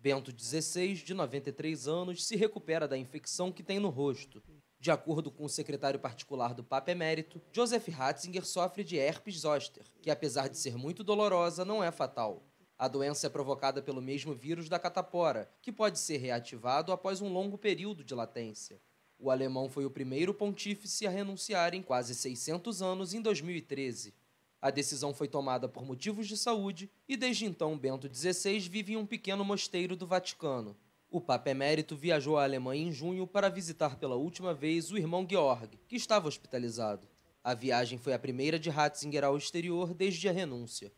Bento XVI, de 93 anos, se recupera da infecção que tem no rosto. De acordo com o secretário particular do Papa Emérito, Joseph Ratzinger sofre de herpes zoster, que apesar de ser muito dolorosa, não é fatal. A doença é provocada pelo mesmo vírus da catapora, que pode ser reativado após um longo período de latência. O alemão foi o primeiro pontífice a renunciar em quase 600 anos em 2013. A decisão foi tomada por motivos de saúde e desde então Bento XVI vive em um pequeno mosteiro do Vaticano. O Papa Emérito viajou à Alemanha em junho para visitar pela última vez o irmão Georg, que estava hospitalizado. A viagem foi a primeira de Ratzinger ao exterior desde a renúncia.